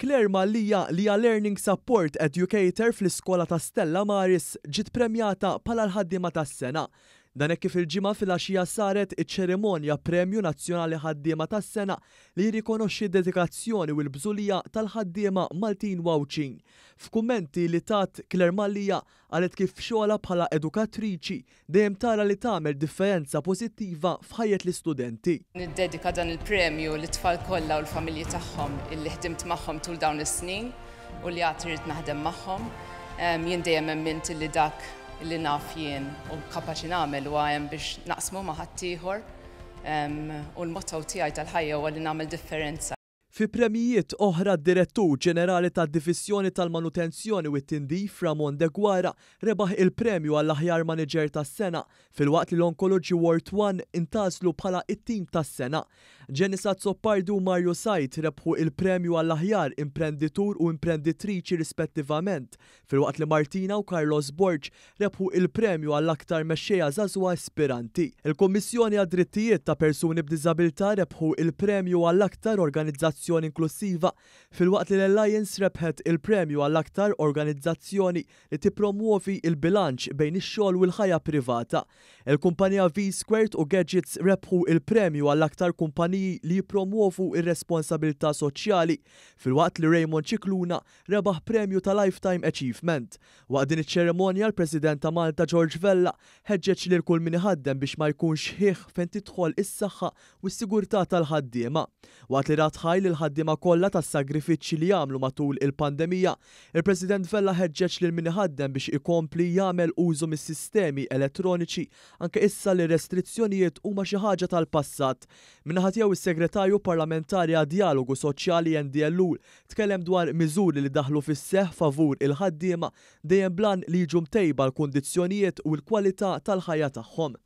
Claire Mallija li hija Learning Support Educator fl-Iskola ta' Stella Maris ġiet premjata pala l-ħaddima tas-sena Dan kif il-ġimgħa fil-għaxija saret iċ-ċerimonja Premju Nazzjonali Ħaddiema tas-sena li jirrikonoxxi d-dedikazzjoni u l-bżulija tal-ħaddiema Maltin Wawċin. F'kummenti li tat Kler Mallija għalet kif xogħla bħala edukatriċi dejjem tara li tagħmel differenza pożittiva f'ħajjet l-istudenti. Niddedika dan il-premju li tfal kollha u l-familji tagħhom illi ħdimt magħhom tul dawn is-snin u li għatrit naħdem magħhom. Jien dejjem emmint li dak li naf jien u kapaċi nagħmel u għajem biex naqsmu ma' ħaddieħor u l-motto tiegħi tal-ħajja huwa li nagħmel differenza. Fi premijiet oħra d-direttur ġenerali tad divissjoni tal-manutenzjoni u t-tindif Ramon de Gwara rebaħ il-premju għall-aħjar manager tas sena fil-waqt li l-Onkoloġi World 1 intazlu bħala it-tim tas sena Ġenisa Zoppardu Mario Sajt rebħu il-premju għall-aħjar imprenditur u imprenditriċi rispettivament fil-waqt li Martina u Carlos Borg rebħu il-premju għall-aktar mexxejja zazwa aspiranti. Il-Kommissjoni għad-Drittijiet ta' Persuni b'Diżabilità rebħu il-premju għall-aktar organizzazzjoni kompetizzjoni inklusiva fil-waqt li l-Alliance rebħet il-premju għall-aktar organizzazzjoni li tipromuovi il-bilanċ bejn ix-xogħol u l-ħajja privata. Il-kumpanija V-Squared u Gadgets rebħu il-premju għall-aktar kumpaniji li jipromuovu ir-responsabilità soċjali fil-waqt li Raymond Ċikluna rebaħ premju ta' Lifetime Achievement. Waqt din iċ-ċeremonja l-President ta' Malta George Vella ħeġġeġ lil kull min ħaddem biex ma jkunx ħieħ fejn tidħol is-saħħa u s-sigurtà tal-ħaddiema. Waqt li ratħaj il-ħaddima kollha tas-sagrifiċċji li jagħmlu matul il-pandemija. Il-President Vella ħeġġeġ lil min ħaddem biex ikompli jagħmel użu mis-sistemi elettroniċi anke issa li restrizzjonijiet huma xi ħaġa tal-passat. Minħat jew is-Segretarju Parlamentari għad Dialogu Soċjali NDLU tkellem dwar miżuri li daħlu fis seħħ favur il-ħaddiema dejjem blan li jiġu mtejba l-kundizzjonijiet u l-kwalità tal-ħajja tagħhom.